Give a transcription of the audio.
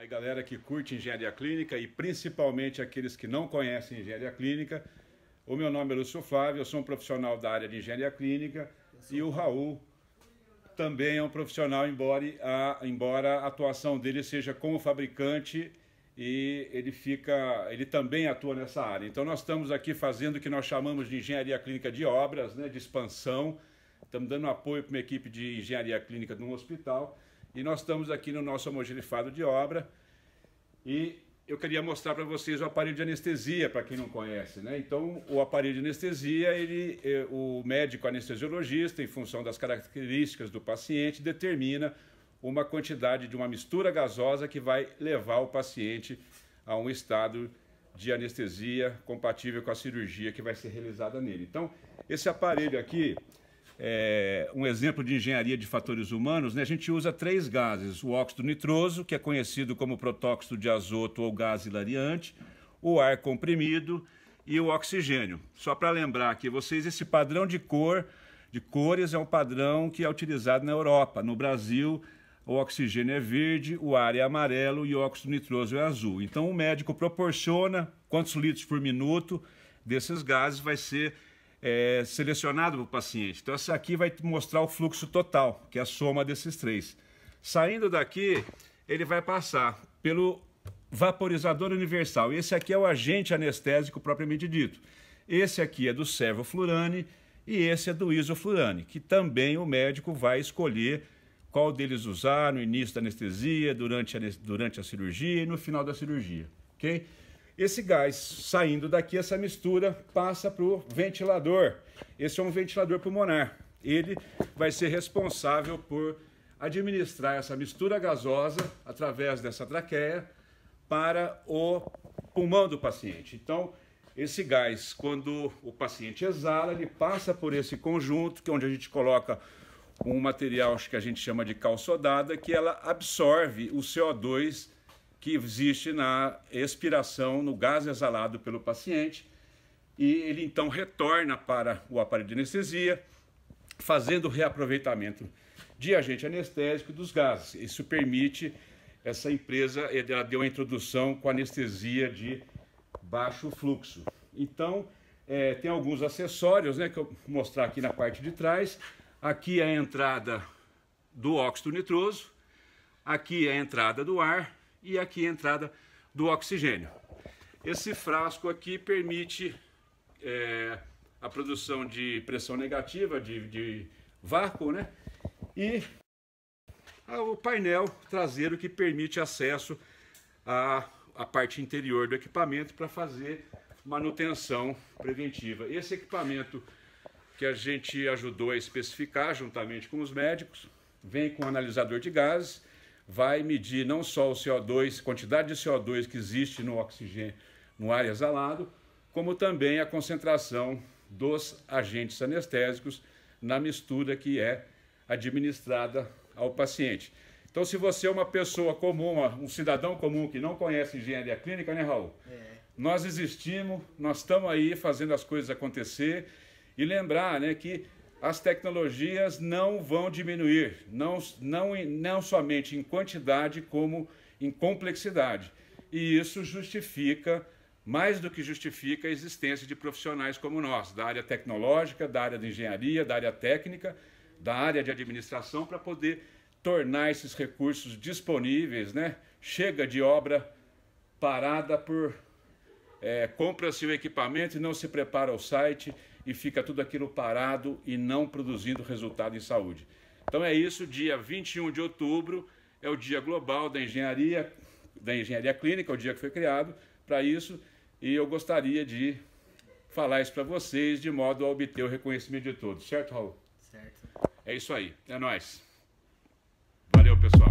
Aí, galera que curte engenharia clínica e principalmente aqueles que não conhecem engenharia clínica, o meu nome é Lúcio Flávio, eu sou um profissional da área de engenharia clínica e o Raul também é um profissional, embora a, embora a atuação dele seja como fabricante e ele fica, ele também atua nessa área. Então nós estamos aqui fazendo o que nós chamamos de engenharia clínica de obras, né, de expansão. Estamos dando apoio para uma equipe de engenharia clínica de um hospital e nós estamos aqui no nosso homogeneifado de obra. E eu queria mostrar para vocês o aparelho de anestesia, para quem não conhece. Né? Então, o aparelho de anestesia, ele, é, o médico anestesiologista, em função das características do paciente, determina uma quantidade de uma mistura gasosa que vai levar o paciente a um estado de anestesia compatível com a cirurgia que vai ser realizada nele. Então, esse aparelho aqui, é, um exemplo de engenharia de fatores humanos, né, a gente usa três gases: o óxido nitroso, que é conhecido como protóxido de azoto ou gás hilariante, o ar comprimido e o oxigênio. Só para lembrar que vocês, esse padrão de cor, de cores, é um padrão que é utilizado na Europa. No Brasil, o oxigênio é verde, o ar é amarelo e o óxido nitroso é azul. Então, o médico proporciona quantos litros por minuto desses gases vai ser é, selecionado para o paciente. Então, essa aqui vai mostrar o fluxo total, que é a soma desses três. Saindo daqui, ele vai passar pelo vaporizador universal. Esse aqui é o agente anestésico propriamente dito. Esse aqui é do servoflurane e esse é do isoflurane, que também o médico vai escolher qual deles usar no início da anestesia, durante a, durante a cirurgia e no final da cirurgia, ok? Esse gás saindo daqui, essa mistura, passa para o ventilador. Esse é um ventilador pulmonar. Ele vai ser responsável por administrar essa mistura gasosa através dessa traqueia para o pulmão do paciente. Então, esse gás, quando o paciente exala, ele passa por esse conjunto, que é onde a gente coloca um material que a gente chama de calçodada, que ela absorve o CO2 que existe na expiração, no gás exalado pelo paciente, e ele então retorna para o aparelho de anestesia, fazendo o reaproveitamento de agente anestésico dos gases. Isso permite essa empresa, ela deu a introdução com anestesia de baixo fluxo. Então, é, tem alguns acessórios né, que eu vou mostrar aqui na parte de trás. Aqui é a entrada do óxido nitroso, aqui é a entrada do ar, e aqui a entrada do oxigênio. Esse frasco aqui permite é, a produção de pressão negativa, de, de vácuo, né? E o painel traseiro que permite acesso à, à parte interior do equipamento para fazer manutenção preventiva. Esse equipamento que a gente ajudou a especificar juntamente com os médicos, vem com analisador de gases, vai medir não só o CO2, quantidade de CO2 que existe no oxigênio, no ar exalado, como também a concentração dos agentes anestésicos na mistura que é administrada ao paciente. Então, se você é uma pessoa comum, um cidadão comum que não conhece engenharia clínica, né, Raul? É. Nós existimos, nós estamos aí fazendo as coisas acontecer e lembrar né, que as tecnologias não vão diminuir, não, não, não somente em quantidade, como em complexidade. E isso justifica, mais do que justifica, a existência de profissionais como nós, da área tecnológica, da área de engenharia, da área técnica, da área de administração, para poder tornar esses recursos disponíveis, né? Chega de obra parada por é, compra-se o equipamento e não se prepara o site e fica tudo aquilo parado e não produzindo resultado em saúde. Então é isso, dia 21 de outubro é o dia global da engenharia, da engenharia clínica, o dia que foi criado para isso, e eu gostaria de falar isso para vocês de modo a obter o reconhecimento de todos, certo, Raul? Certo. É isso aí, é nós. Valeu, pessoal.